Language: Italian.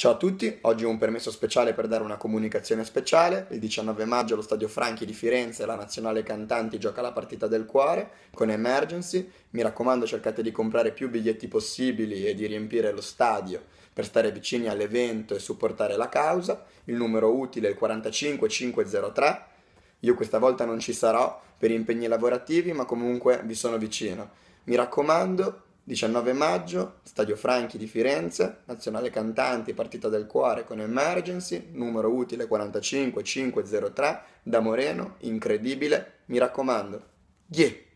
Ciao a tutti, oggi un permesso speciale per dare una comunicazione speciale. Il 19 maggio allo Stadio Franchi di Firenze la nazionale cantanti gioca la partita del cuore con Emergency. Mi raccomando cercate di comprare più biglietti possibili e di riempire lo stadio per stare vicini all'evento e supportare la causa. Il numero utile è il 45503. Io questa volta non ci sarò per impegni lavorativi ma comunque vi sono vicino. Mi raccomando, 19 maggio, Stadio Franchi di Firenze, Nazionale Cantanti, partita del cuore con Emergency, numero utile 45503, da Moreno, incredibile, mi raccomando. Yeah!